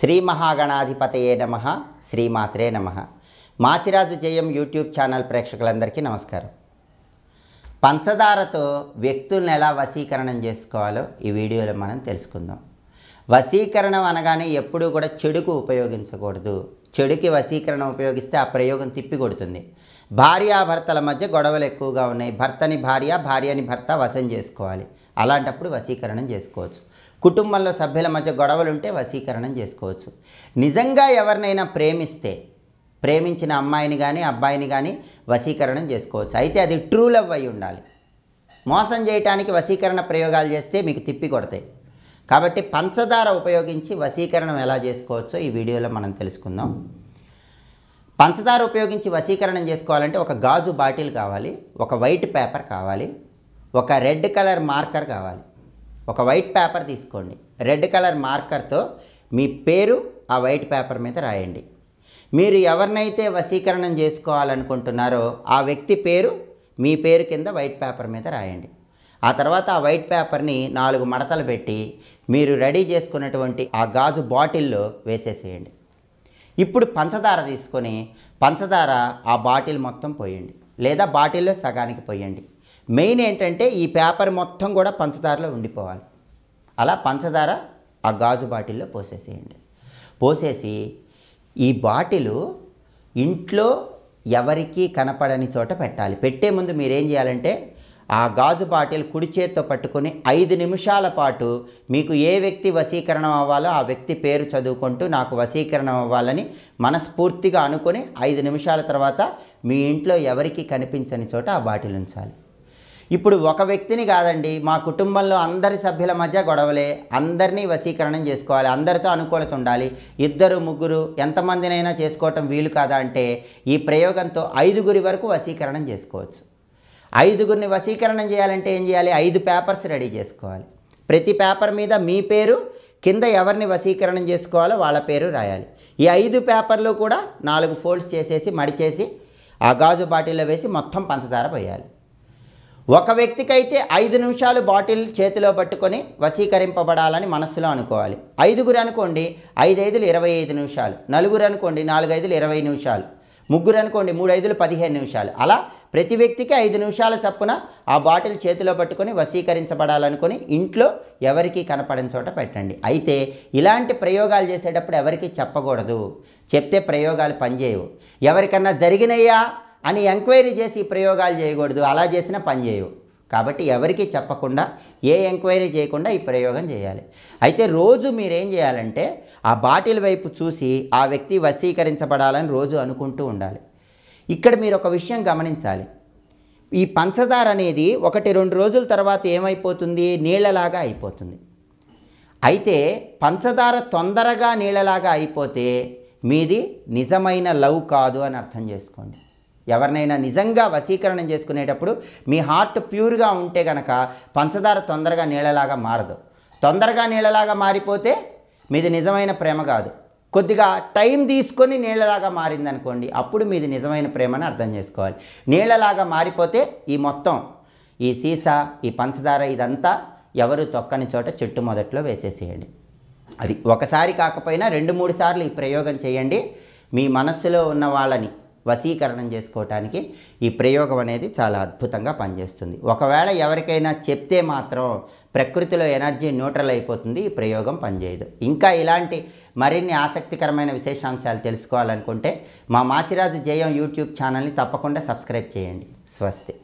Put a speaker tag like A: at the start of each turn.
A: శ్రీ మహాగణాధిపతయే నమ శ్రీమాత్రే నమ మాచిరాజు జయం యూట్యూబ్ ఛానల్ ప్రేక్షకులందరికీ నమస్కారం పంచదారతో వ్యక్తులను ఎలా వశీకరణం చేసుకోవాలో ఈ వీడియోలో మనం తెలుసుకుందాం వశీకరణం అనగానే ఎప్పుడూ కూడా చెడుకు ఉపయోగించకూడదు చెడుకి వశీకరణ ఉపయోగిస్తే ఆ ప్రయోగం తిప్పి కొడుతుంది భార్యాభర్తల మధ్య గొడవలు ఎక్కువగా ఉన్నాయి భర్తని భార్య భార్యని భర్త వశం చేసుకోవాలి అలాంటప్పుడు వశీకరణం చేసుకోవచ్చు కుటుంబంలో సభ్యుల మధ్య గొడవలుంటే వశీకరణం చేసుకోవచ్చు నిజంగా ఎవరినైనా ప్రేమిస్తే ప్రేమించిన అమ్మాయిని కానీ అబ్బాయిని కానీ వశీకరణం చేసుకోవచ్చు అయితే అది ట్రూ లవ్ అయి ఉండాలి మోసం చేయటానికి వశీకరణ ప్రయోగాలు చేస్తే మీకు తిప్పి కొడతాయి కాబట్టి పంచదార ఉపయోగించి వశీకరణం ఎలా చేసుకోవచ్చో ఈ వీడియోలో మనం తెలుసుకుందాం పంచదార ఉపయోగించి వశీకరణం చేసుకోవాలంటే ఒక గాజు బాటిల్ కావాలి ఒక వైట్ పేపర్ కావాలి ఒక రెడ్ కలర్ మార్కర్ కావాలి ఒక వైట్ పేపర్ తీసుకోండి రెడ్ కలర్ మార్కర్తో మీ పేరు ఆ వైట్ పేపర్ మీద రాయండి మీరు ఎవరినైతే వశీకరణం చేసుకోవాలనుకుంటున్నారో ఆ వ్యక్తి పేరు మీ పేరు కింద వైట్ పేపర్ మీద రాయండి ఆ తర్వాత ఆ వైట్ పేపర్ని నాలుగు మడతలు పెట్టి మీరు రెడీ చేసుకున్నటువంటి ఆ గాజు బాటిల్లో వేసేసేయండి ఇప్పుడు పంచదార తీసుకొని పంచదార ఆ బాటిల్ మొత్తం పోయండి లేదా బాటిల్లో సగానికి పోయండి మెయిన్ ఏంటంటే ఈ పేపర్ మొత్తం కూడా పంచదారలో ఉండిపోవాలి అలా పంచదార ఆ గాజు బాటిల్లో పోసేసేయండి పోసేసి ఈ బాటిలు ఇంట్లో ఎవరికీ కనపడని చోట పెట్టాలి పెట్టే ముందు మీరేం చేయాలంటే ఆ గాజు బాటిల్ కుడి చేత్తో పట్టుకొని ఐదు నిమిషాల పాటు మీకు ఏ వ్యక్తి వశీకరణం అవ్వాలో ఆ వ్యక్తి పేరు చదువుకుంటూ నాకు వశీకరణం అవ్వాలని మనస్ఫూర్తిగా అనుకొని ఐదు నిమిషాల తర్వాత మీ ఇంట్లో ఎవరికీ కనిపించని చోట ఆ బాటిల్ ఉంచాలి ఇప్పుడు ఒక వ్యక్తిని కాదండి మా కుటుంబంలో అందరి సభ్యుల మధ్య గొడవలే అందరినీ వశీకరణం చేసుకోవాలి అందరితో అనుకూలత ఉండాలి ఇద్దరు ముగ్గురు ఎంతమందినైనా చేసుకోవటం వీలు కాదా అంటే ఈ ప్రయోగంతో ఐదుగురి వరకు వశీకరణం చేసుకోవచ్చు ఐదుగురిని వశీకరణం చేయాలంటే ఏం చేయాలి ఐదు పేపర్స్ రెడీ చేసుకోవాలి ప్రతి పేపర్ మీద మీ పేరు కింద ఎవరిని వశీకరణం చేసుకోవాలో వాళ్ళ పేరు రాయాలి ఈ ఐదు పేపర్లు కూడా నాలుగు ఫోల్డ్స్ చేసేసి మడిచేసి ఆ గాజు బాటిల్లో వేసి మొత్తం పంచదార పోయాలి ఒక వ్యక్తికైతే ఐదు నిమిషాలు బాటిల్ చేతిలో పట్టుకొని వశీకరింపబడాలని మనస్సులో అనుకోవాలి ఐదుగురు అనుకోండి ఐదైదులు ఇరవై ఐదు నిమిషాలు నలుగురు అనుకోండి నాలుగైదులు ఇరవై నిమిషాలు ముగ్గురు అనుకోండి మూడు ఐదులు పదిహేను నిమిషాలు అలా ప్రతి వ్యక్తికి ఐదు నిమిషాల చప్పున ఆ బాటిల్ చేతిలో పట్టుకొని వశీకరించబడాలనుకొని ఇంట్లో ఎవరికీ కనపడని చోట పెట్టండి అయితే ఇలాంటి ప్రయోగాలు చేసేటప్పుడు ఎవరికీ చెప్పకూడదు చెప్తే ప్రయోగాలు పనిచేయవు ఎవరికన్నా జరిగినయ్యా అని ఎంక్వైరీ చేసి ప్రయోగాలు చేయకూడదు అలా చేసినా పని చేయవు కాబట్టి ఎవరికి చెప్పకుండా ఏ ఎంక్వైరీ చేయకుండా ఈ ప్రయోగం చేయాలి అయితే రోజు మీరేం చేయాలంటే ఆ బాటిల్ వైపు చూసి ఆ వ్యక్తి వశీకరించబడాలని రోజు అనుకుంటూ ఉండాలి ఇక్కడ మీరు ఒక విషయం గమనించాలి ఈ పంచదార అనేది ఒకటి రెండు రోజుల తర్వాత ఏమైపోతుంది నీళ్ళలాగా అయిపోతుంది అయితే పంచదార తొందరగా నీళ్ళలాగా అయిపోతే మీది నిజమైన లవ్ కాదు అని అర్థం చేసుకోండి ఎవరినైనా నిజంగా వశీకరణం చేసుకునేటప్పుడు మీ హార్ట్ ప్యూర్గా ఉంటే కనుక పంచదార తొందరగా నీళ్ళలాగా మారదు తొందరగా నీళ్ళలాగా మారిపోతే మీది నిజమైన ప్రేమ కాదు కొద్దిగా టైం తీసుకొని నీళ్ళలాగా మారిందనుకోండి అప్పుడు మీది నిజమైన ప్రేమను అర్థం చేసుకోవాలి నీళ్ళలాగా మారిపోతే ఈ మొత్తం ఈ సీసా ఈ పంచదార ఇదంతా ఎవరు తొక్కని చోట చెట్టు మొదట్లో వేసేసేయండి అది ఒకసారి కాకపోయినా రెండు మూడు సార్లు ఈ ప్రయోగం చేయండి మీ మనస్సులో ఉన్న వాళ్ళని వశీకరణం చేసుకోవటానికి ఈ ప్రయోగం అనేది చాలా అద్భుతంగా పనిచేస్తుంది ఒకవేళ ఎవరికైనా చెప్తే మాత్రం ప్రకృతిలో ఎనర్జీ న్యూట్రల్ అయిపోతుంది ఈ ప్రయోగం పనిచేయదు ఇంకా ఇలాంటి మరిన్ని ఆసక్తికరమైన విశేషాంశాలు తెలుసుకోవాలనుకుంటే మా మాచిరాజు జయం యూట్యూబ్ ఛానల్ని తప్పకుండా సబ్స్క్రైబ్ చేయండి స్వస్తి